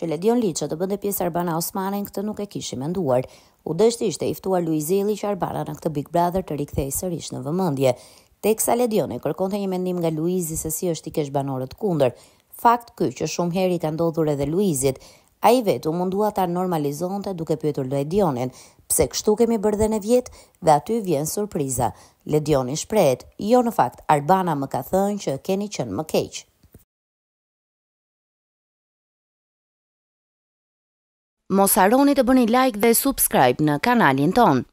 që Ledion Liqa të bëndë pjesë Arbana Osmanen këtë nuk e kishë menduar. U dështë ishte iftuar Luizeli që Arbana në këtë Big Brother të rikthej sërish në vëmëndje. Tek sa Ledion e kërkonte një mendim nga Luizi se si është i kesh banorët kunder. Fakt ky që shumë heri ka ndodhur edhe Luizit, a i vetu mundua ta normalizonte duke pyetur Ledionin, pse kështu kemi dhe në vjetë dhe aty vjen surpriza. Ledionin shprejt, jo në fakt Arbana më ka thënë që keni qënë më keqë. mos haroni të bëni like dhe subscribe në kanalin tonë.